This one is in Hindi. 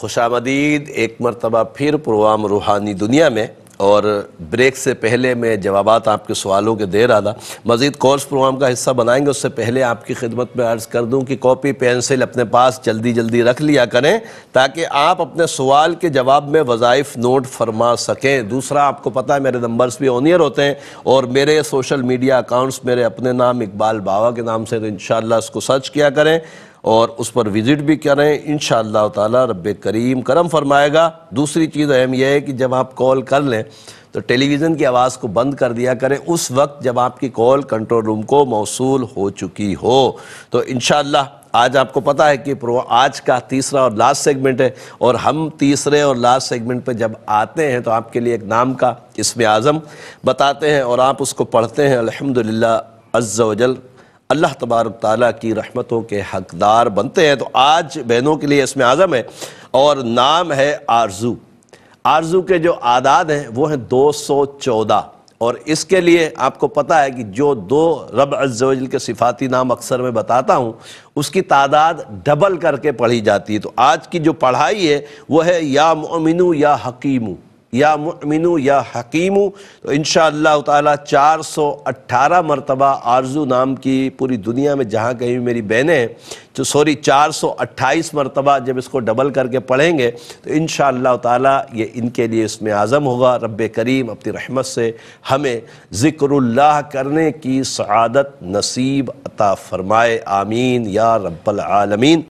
खुशामदीद एक मरतबा फिर प्रोग्राम रूहानी दुनिया में और ब्रेक से पहले मैं जवाब आपके सवालों के दे रहा था मज़ीद कोर्स प्रोग्राम का हिस्सा बनाएंगे उससे पहले आपकी खिदमत में अर्ज़ कर दूँ कि कॉपी पेंसिल अपने पास जल्दी जल्दी रख लिया करें ताकि आप अपने सवाल के जवाब में वज़ाइफ नोट फरमा सकें दूसरा आपको पता है मेरे नंबर्स भी ओनियर होते हैं और मेरे सोशल मीडिया अकाउंट्स मेरे अपने नाम इकबाल बाबा के नाम से तो इन उसको सर्च किया करें और उस पर विज़िट भी करें इन ताला रब करीम करम फरमाएगा दूसरी चीज़ अहम यह है कि जब आप कॉल कर लें तो टेलीविज़न की आवाज़ को बंद कर दिया करें उस वक्त जब आपकी कॉल कंट्रोल रूम को मौसू हो चुकी हो तो इन आज आपको पता है कि प्रो आज का तीसरा और लास्ट सेगमेंट है और हम तीसरे और लास्ट सेगमेंट पर जब आते हैं तो आपके लिए एक नाम का इसमें आज़म बताते हैं और आप उसको पढ़ते हैं अलहमदिल्ला अज्जा अल्लाह तबारक ताली की रहमतों के हकदार बनते हैं तो आज बहनों के लिए इसमें आज़म है और नाम है आरजू आरजू के जो आदाद हैं वो हैं दो सौ चौदह और इसके लिए आपको पता है कि जो दो रब अज़ल के सिफाती नाम अक्सर मैं बताता हूँ उसकी तादाद डबल करके पढ़ी जाती है तो आज की जो पढ़ाई है वह है या मोमिनू या हकीमू या मिनू या हकीमू तो इन ताला चार सौ अट्ठारह मरतबा आरजू नाम की पूरी दुनिया में जहाँ कहीं मेरी बहनें तो सॉरी चार सौ अट्ठाईस मरतबा जब इसको डबल करके पढ़ेंगे तो इन ताला ये इनके लिए इसमें आज़म होगा रब करीम अपनी रहमत से हमें ज़िक्रल्लाह करने की सआदत नसीब अता फ़रमाए आमीन या रब्बल आलमीन